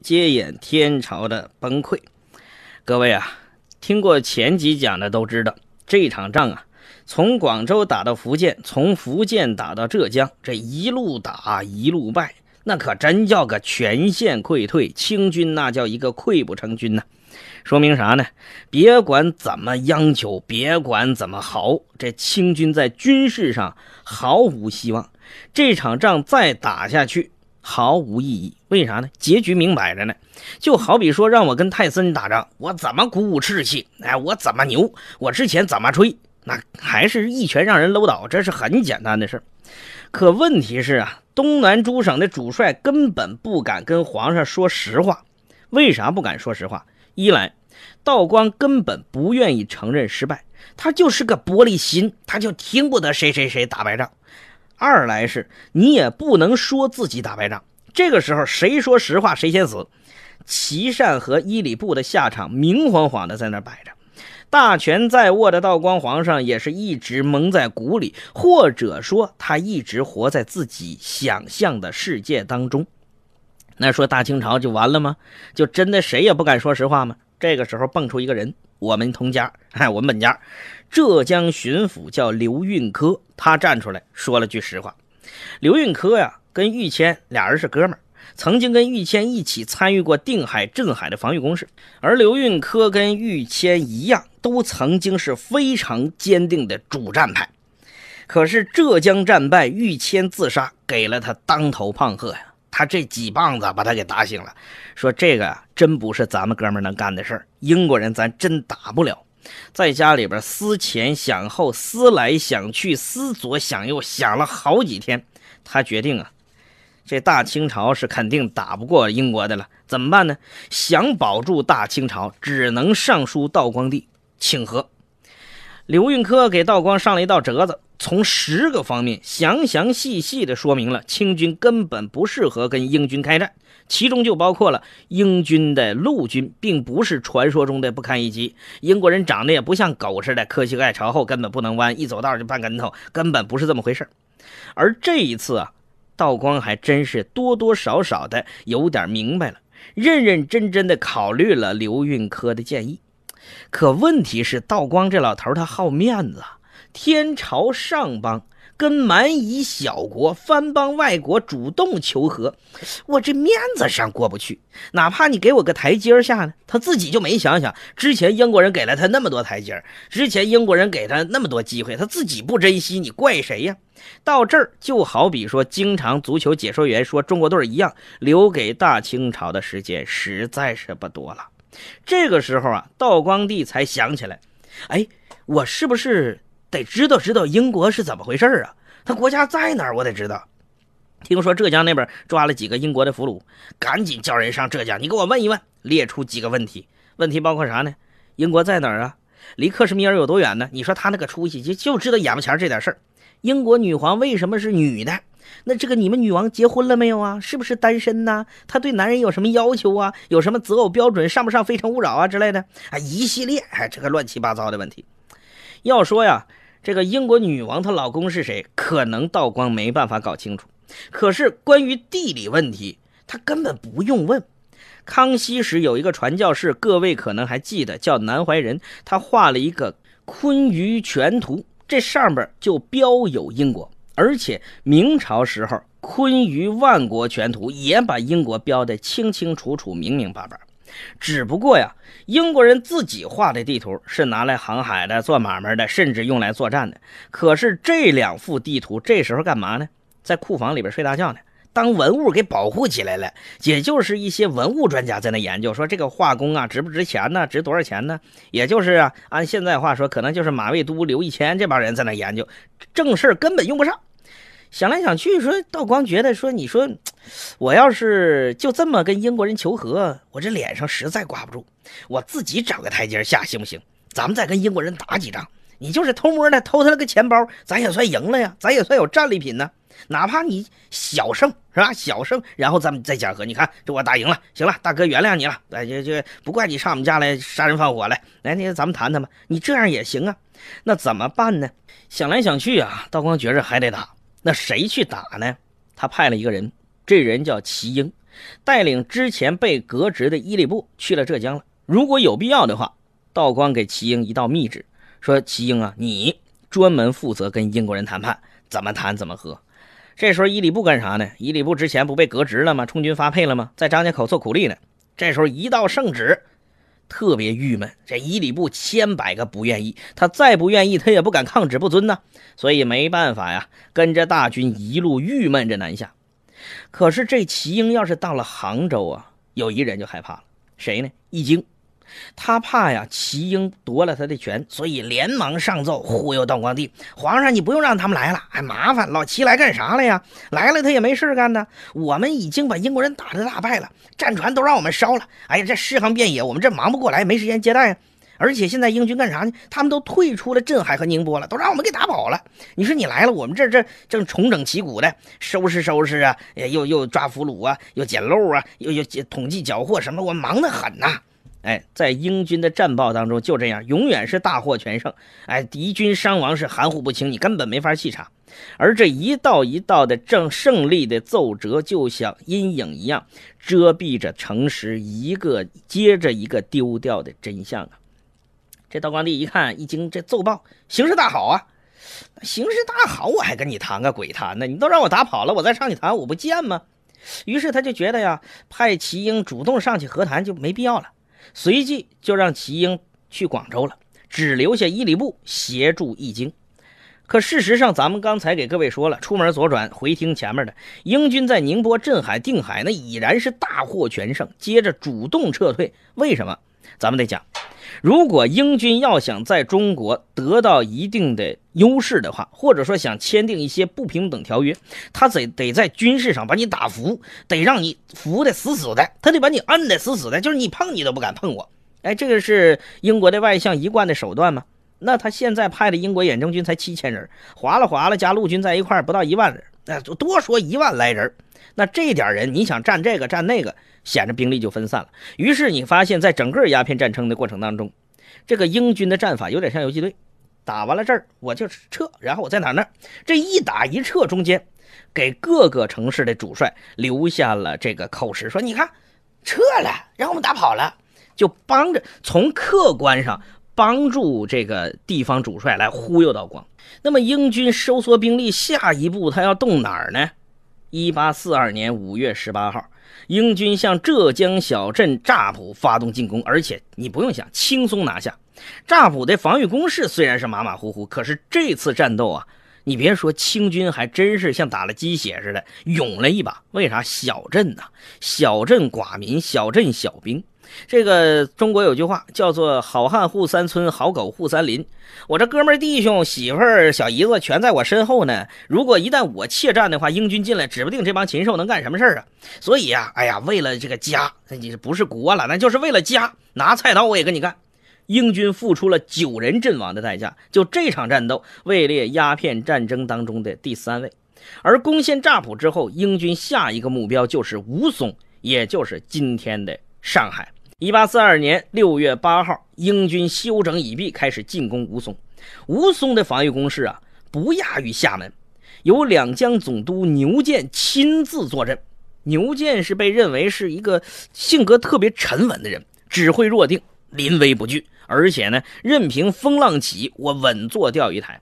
接演天朝的崩溃，各位啊，听过前几讲的都知道，这场仗啊，从广州打到福建，从福建打到浙江，这一路打一路败，那可真叫个全线溃退，清军那叫一个溃不成军呢。说明啥呢？别管怎么央求，别管怎么嚎，这清军在军事上毫无希望，这场仗再打下去毫无意义。为啥呢？结局明摆着呢，就好比说让我跟泰森打仗，我怎么鼓舞士气？哎，我怎么牛？我之前怎么吹？那还是一拳让人搂倒，这是很简单的事可问题是啊，东南诸省的主帅根本不敢跟皇上说实话。为啥不敢说实话？一来，道光根本不愿意承认失败，他就是个玻璃心，他就听不得谁谁谁打败仗。二来是你也不能说自己打败仗。这个时候，谁说实话谁先死。琦善和伊里布的下场明晃晃的在那摆着，大权在握的道光皇上也是一直蒙在鼓里，或者说他一直活在自己想象的世界当中。那说大清朝就完了吗？就真的谁也不敢说实话吗？这个时候蹦出一个人，我们同家，嗨，我们本家，浙江巡抚叫刘运科，他站出来说了句实话。刘运科呀。跟玉谦俩人是哥们儿，曾经跟玉谦一起参与过定海、镇海的防御工事。而刘运科跟玉谦一样，都曾经是非常坚定的主战派。可是浙江战败，玉谦自杀，给了他当头棒喝呀！他这几棒子把他给打醒了，说这个真不是咱们哥们能干的事儿。英国人咱真打不了。在家里边思前想后，思来想去，思左想右，想了好几天，他决定啊。这大清朝是肯定打不过英国的了，怎么办呢？想保住大清朝，只能上书道光帝请和。刘运科给道光上了一道折子，从十个方面详详细细地说明了清军根本不适合跟英军开战，其中就包括了英军的陆军并不是传说中的不堪一击，英国人长得也不像狗似的，磕膝盖朝后根本不能弯，一走道就绊跟头，根本不是这么回事。而这一次啊。道光还真是多多少少的有点明白了，认认真真的考虑了刘运科的建议。可问题是，道光这老头他好面子，天朝上邦。跟蛮夷小国、藩邦外国主动求和，我这面子上过不去。哪怕你给我个台阶下呢，他自己就没想想，之前英国人给了他那么多台阶，之前英国人给他那么多机会，他自己不珍惜，你怪谁呀？到这儿就好比说，经常足球解说员说中国队一样，留给大清朝的时间实在是不多了。这个时候啊，道光帝才想起来，哎，我是不是？得知道知道英国是怎么回事儿啊？他国家在哪儿？我得知道。听说浙江那边抓了几个英国的俘虏，赶紧叫人上浙江，你给我问一问，列出几个问题。问题包括啥呢？英国在哪儿啊？离克什米尔有多远呢？你说他那个出息就就知道眼巴前这点事儿。英国女皇为什么是女的？那这个你们女王结婚了没有啊？是不是单身呢？她对男人有什么要求啊？有什么择偶标准？上不上《非诚勿扰》啊之类的？啊，一系列哎，这个乱七八糟的问题。要说呀。这个英国女王她老公是谁？可能道光没办法搞清楚。可是关于地理问题，他根本不用问。康熙时有一个传教士，各位可能还记得，叫南怀仁，他画了一个《坤舆全图》，这上边就标有英国。而且明朝时候《坤舆万国全图》也把英国标的清清楚楚、明明白白。只不过呀，英国人自己画的地图是拿来航海的、做买卖的，甚至用来作战的。可是这两幅地图这时候干嘛呢？在库房里边睡大觉呢，当文物给保护起来了。也就是一些文物专家在那研究，说这个画工啊值不值钱呢？值多少钱呢？也就是啊，按现在话说，可能就是马未都、刘一谦这帮人在那研究，正事儿根本用不上。想来想去，说道光觉得说，你说，我要是就这么跟英国人求和，我这脸上实在挂不住。我自己找个台阶下，行不行？咱们再跟英国人打几仗。你就是偷摸的偷他了个钱包，咱也算赢了呀，咱也算有战利品呢。哪怕你小胜是吧？小胜，然后咱们再讲和。你看，这我打赢了，行了，大哥原谅你了，哎，就就不怪你上我们家来杀人放火来，来，那个咱们谈谈吧。你这样也行啊？那怎么办呢？想来想去啊，道光觉着还得打。那谁去打呢？他派了一个人，这人叫齐英，带领之前被革职的伊利布去了浙江了。如果有必要的话，道光给齐英一道密旨，说：“齐英啊，你专门负责跟英国人谈判，怎么谈怎么和。”这时候伊里布干啥呢？伊里布之前不被革职了吗？充军发配了吗？在张家口做苦力呢。这时候一道圣旨。特别郁闷，这伊里布千百个不愿意，他再不愿意，他也不敢抗旨不遵呢。所以没办法呀，跟着大军一路郁闷着南下。可是这奇英要是到了杭州啊，有一人就害怕了，谁呢？易经。他怕呀，齐英夺了他的权，所以连忙上奏忽悠道光帝：“皇上，你不用让他们来了，还麻烦。老齐来干啥了呀？来了他也没事干呢。我们已经把英国人打得大败了，战船都让我们烧了。哎呀，这尸横遍野，我们这忙不过来，没时间接待呀。而且现在英军干啥呢？他们都退出了镇海和宁波了，都让我们给打跑了。你说你来了，我们这这正重整旗鼓的，收拾收拾啊，又又抓俘虏啊，又捡漏啊，又又统计缴获什么，我忙得很呐。”哎，在英军的战报当中，就这样，永远是大获全胜。哎，敌军伤亡是含糊不清，你根本没法细查。而这一道一道的正胜利的奏折，就像阴影一样遮蔽着诚实，一个接着一个丢掉的真相啊！这道光帝一看，一惊，这奏报形势大好啊，形势大好，我还跟你谈个鬼谈呢！你都让我打跑了，我再上去谈，我不贱吗？于是他就觉得呀，派齐英主动上去和谈就没必要了。随即就让齐英去广州了，只留下伊里布协助易经。可事实上，咱们刚才给各位说了，出门左转回听前面的英军在宁波、镇海、定海那已然是大获全胜，接着主动撤退，为什么？咱们得讲。如果英军要想在中国得到一定的优势的话，或者说想签订一些不平等条约，他得得在军事上把你打服，得让你服得死死的，他得把你摁得死死的，就是你碰你都不敢碰我。哎，这个是英国的外相一贯的手段嘛？那他现在派的英国远征军才七千人，划了划了，加陆军在一块不到一万人，那就多说一万来人，那这点人你想占这个占那个？显着兵力就分散了。于是你发现，在整个鸦片战争的过程当中，这个英军的战法有点像游击队，打完了这儿我就撤，然后我在哪呢？这一打一撤中间，给各个城市的主帅留下了这个口实，说你看撤了，让我们打跑了，就帮着从客观上帮助这个地方主帅来忽悠道光。那么英军收缩兵力，下一步他要动哪儿呢？一八四二年五月十八号。英军向浙江小镇乍浦发动进攻，而且你不用想，轻松拿下乍浦的防御工事虽然是马马虎虎，可是这次战斗啊，你别说，清军还真是像打了鸡血似的，勇了一把。为啥？小镇呐，小镇寡民，小镇小兵。这个中国有句话叫做“好汉护三村，好狗护三林”。我这哥们、弟兄、媳妇儿、小姨子全在我身后呢。如果一旦我怯战的话，英军进来，指不定这帮禽兽能干什么事儿啊！所以呀，哎呀，为了这个家，你不是国了，那就是为了家，拿菜刀我也跟你干。英军付出了九人阵亡的代价，就这场战斗位列鸦片战争当中的第三位。而攻陷乍浦之后，英军下一个目标就是吴淞，也就是今天的上海。一八四二年六月八号，英军休整已毕，开始进攻吴淞。吴淞的防御工事啊，不亚于厦门，由两江总督牛建亲自坐镇。牛建是被认为是一个性格特别沉稳的人，指挥若定，临危不惧，而且呢，任凭风浪起，我稳坐钓鱼台。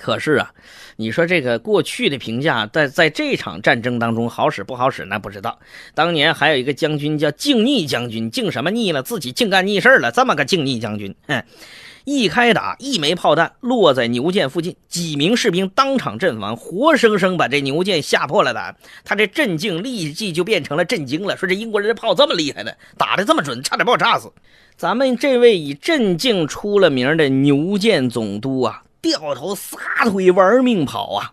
可是啊，你说这个过去的评价，在在这场战争当中好使不好使？那不知道。当年还有一个将军叫静逆将军，静什么逆了？自己净干逆事了，这么个静逆将军。哼，一开打，一枚炮弹落在牛剑附近，几名士兵当场阵亡，活生生把这牛剑吓破了胆。他这镇静立即就变成了震惊了，说这英国人的炮这么厉害的，打的这么准，差点把我炸死。咱们这位以镇静出了名的牛剑总督啊。掉头撒腿玩命跑啊！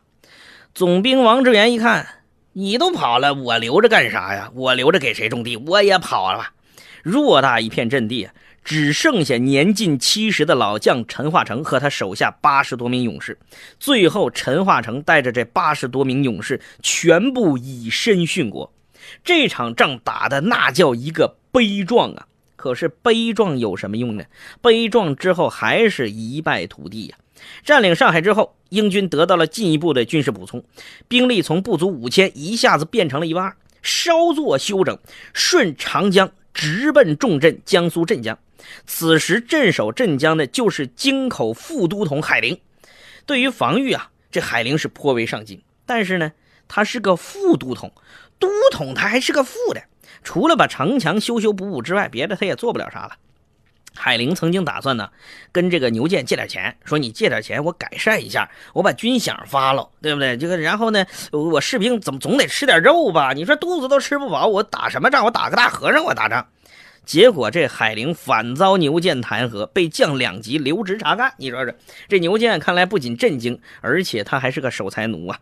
总兵王志远一看，你都跑了，我留着干啥呀？我留着给谁种地？我也跑了吧！偌大一片阵地，只剩下年近七十的老将陈化成和他手下八十多名勇士。最后，陈化成带着这八十多名勇士全部以身殉国。这场仗打的那叫一个悲壮啊！可是悲壮有什么用呢？悲壮之后还是一败涂地呀！占领上海之后，英军得到了进一步的军事补充，兵力从不足五千一下子变成了一万二。稍作休整，顺长江直奔重镇江苏镇江。此时镇守镇江的就是京口副都统海陵。对于防御啊，这海陵是颇为上进。但是呢，他是个副都统，都统他还是个副的，除了把城墙修修补补之外，别的他也做不了啥了。海陵曾经打算呢，跟这个牛剑借点钱，说你借点钱，我改善一下，我把军饷发了，对不对？这个，然后呢，我士兵怎么总得吃点肉吧？你说肚子都吃不饱，我打什么仗？我打个大和尚，我打仗。结果这海陵反遭牛剑弹劾，被降两级留职查干。你说说，这牛剑看来不仅震惊，而且他还是个守财奴啊！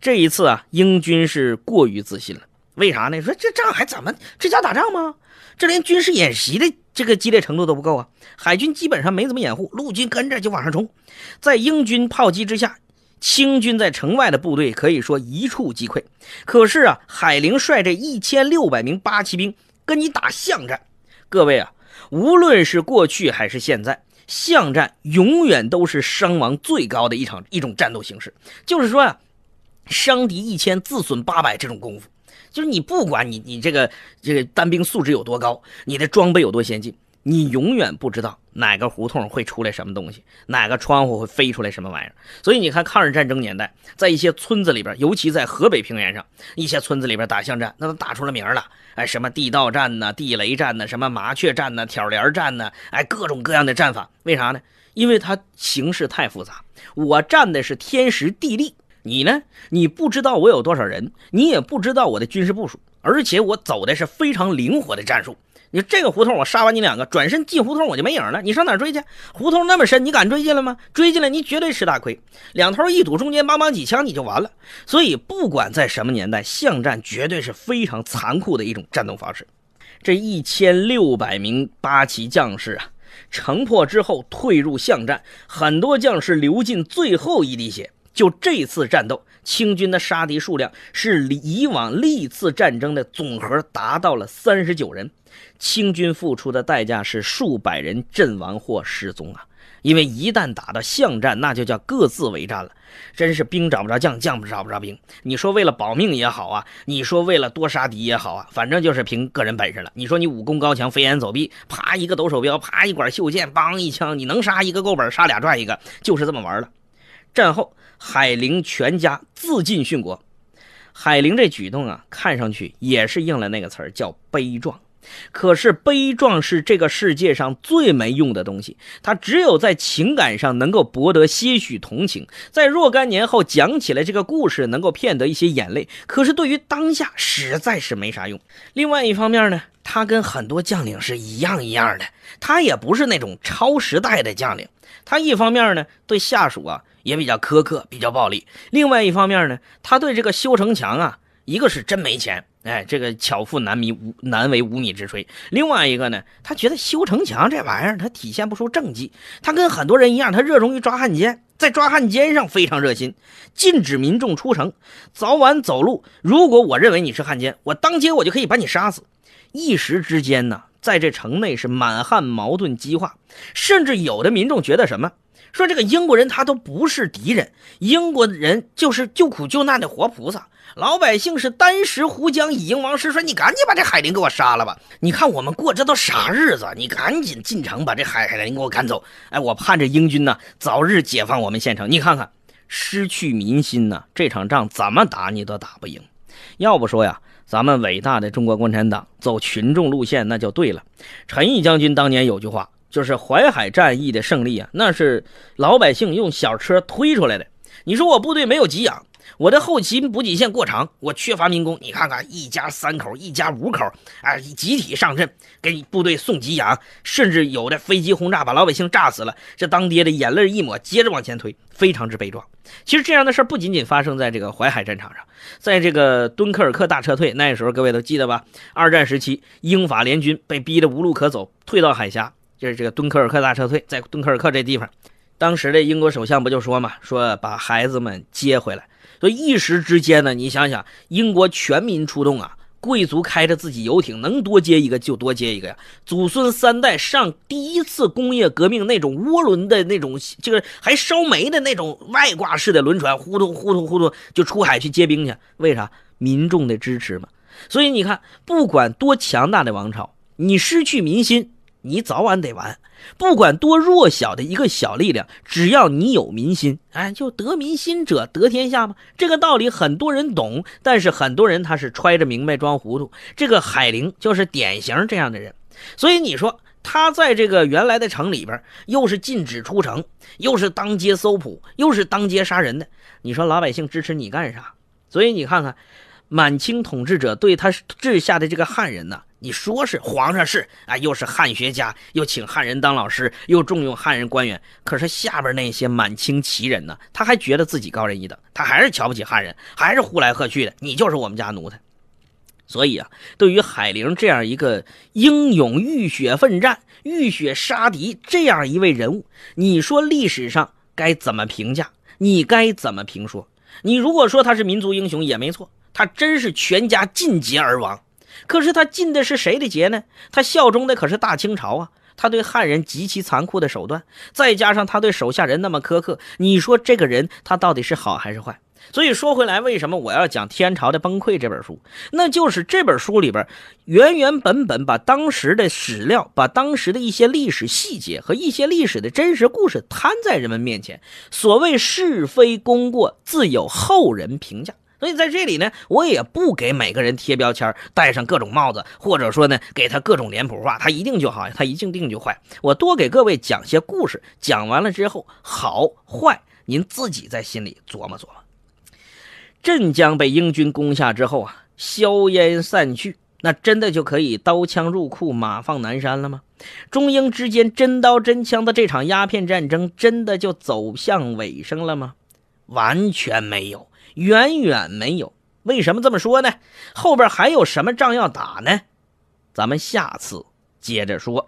这一次啊，英军是过于自信了。为啥呢？说这仗还怎么这叫打仗吗？这连军事演习的这个激烈程度都不够啊！海军基本上没怎么掩护，陆军跟着就往上冲，在英军炮击之下，清军在城外的部队可以说一触即溃。可是啊，海陵率这一千六百名八旗兵跟你打巷战，各位啊，无论是过去还是现在，巷战永远都是伤亡最高的一场一种战斗形式。就是说呀。伤敌一千，自损八百，这种功夫，就是你不管你你这个这个单兵素质有多高，你的装备有多先进，你永远不知道哪个胡同会出来什么东西，哪个窗户会飞出来什么玩意儿。所以你看抗日战争年代，在一些村子里边，尤其在河北平原上，一些村子里边打巷战，那都打出了名了。哎，什么地道战呐，地雷战呐，什么麻雀战呐，挑帘战呐，哎，各种各样的战法。为啥呢？因为它形势太复杂。我占的是天时地利。你呢？你不知道我有多少人，你也不知道我的军事部署，而且我走的是非常灵活的战术。你这个胡同，我杀完你两个，转身进胡同我就没影了，你上哪追去？胡同那么深，你敢追进来吗？追进来你绝对吃大亏，两头一堵，中间梆梆几枪，你就完了。所以，不管在什么年代，巷战绝对是非常残酷的一种战斗方式。这一千六百名八旗将士啊，城破之后退入巷战，很多将士流尽最后一滴血。就这次战斗，清军的杀敌数量是以往历次战争的总和，达到了三十九人。清军付出的代价是数百人阵亡或失踪啊！因为一旦打到巷战，那就叫各自为战了。真是兵找不着将，将找不着兵。你说为了保命也好啊，你说为了多杀敌也好啊，反正就是凭个人本事了。你说你武功高强，飞檐走壁，啪一个抖手标，啪一管袖箭，梆一枪，你能杀一个够本，杀俩赚一个，就是这么玩了。战后。海玲全家自尽殉国，海玲这举动啊，看上去也是应了那个词儿叫悲壮。可是悲壮是这个世界上最没用的东西，它只有在情感上能够博得些许同情，在若干年后讲起来这个故事，能够骗得一些眼泪。可是对于当下，实在是没啥用。另外一方面呢，他跟很多将领是一样一样的，他也不是那种超时代的将领。他一方面呢，对下属啊也比较苛刻，比较暴力；另外一方面呢，他对这个修城墙啊，一个是真没钱，哎，这个巧妇难迷无难为无米之炊；另外一个呢，他觉得修城墙这玩意儿他体现不出政绩，他跟很多人一样，他热衷于抓汉奸，在抓汉奸上非常热心，禁止民众出城，早晚走路。如果我认为你是汉奸，我当街我就可以把你杀死。一时之间呢。在这城内是满汉矛盾激化，甚至有的民众觉得什么，说这个英国人他都不是敌人，英国人就是救苦救难的活菩萨。老百姓是单食壶浆以迎王师，说你赶紧把这海林给我杀了吧！你看我们过这都啥日子，你赶紧进城把这海林给我赶走。哎，我盼着英军呢，早日解放我们县城。你看看，失去民心呢，这场仗怎么打你都打不赢。要不说呀。咱们伟大的中国共产党走群众路线，那就对了。陈毅将军当年有句话，就是淮海战役的胜利啊，那是老百姓用小车推出来的。你说我部队没有给养？我的后勤补给线过长，我缺乏民工。你看看，一家三口，一家五口，啊，集体上阵，给部队送给养，甚至有的飞机轰炸把老百姓炸死了。这当爹的眼泪一抹，接着往前推，非常之悲壮。其实这样的事不仅仅发生在这个淮海战场上，在这个敦刻尔克大撤退那时候，各位都记得吧？二战时期，英法联军被逼得无路可走，退到海峡，就是这个敦刻尔克大撤退，在敦刻尔克这地方，当时的英国首相不就说嘛，说把孩子们接回来。所以一时之间呢，你想想，英国全民出动啊，贵族开着自己游艇，能多接一个就多接一个呀。祖孙三代上第一次工业革命那种涡轮的那种，就是还烧煤的那种外挂式的轮船，呼通呼通呼通就出海去接兵去。为啥？民众的支持嘛。所以你看，不管多强大的王朝，你失去民心。你早晚得完，不管多弱小的一个小力量，只要你有民心，哎，就得民心者得天下嘛。这个道理很多人懂，但是很多人他是揣着明白装糊涂。这个海陵就是典型这样的人，所以你说他在这个原来的城里边，又是禁止出城，又是当街搜捕，又是当街杀人的，你说老百姓支持你干啥？所以你看看，满清统治者对他治下的这个汉人呢？你说是皇上是啊，又是汉学家，又请汉人当老师，又重用汉人官员。可是下边那些满清旗人呢？他还觉得自己高人一等，他还是瞧不起汉人，还是呼来喝去的。你就是我们家奴才。所以啊，对于海玲这样一个英勇浴血奋战、浴血杀敌这样一位人物，你说历史上该怎么评价？你该怎么评说？你如果说他是民族英雄也没错，他真是全家尽节而亡。可是他进的是谁的劫呢？他效忠的可是大清朝啊！他对汉人极其残酷的手段，再加上他对手下人那么苛刻，你说这个人他到底是好还是坏？所以说回来，为什么我要讲《天朝的崩溃》这本书？那就是这本书里边原原本本把当时的史料、把当时的一些历史细节和一些历史的真实故事摊在人们面前。所谓是非功过，自有后人评价。所以在这里呢，我也不给每个人贴标签，戴上各种帽子，或者说呢，给他各种脸谱化，他一定就好，他一定定就坏。我多给各位讲些故事，讲完了之后，好坏您自己在心里琢磨琢磨。镇江被英军攻下之后啊，硝烟散去，那真的就可以刀枪入库，马放南山了吗？中英之间真刀真枪的这场鸦片战争，真的就走向尾声了吗？完全没有。远远没有。为什么这么说呢？后边还有什么仗要打呢？咱们下次接着说。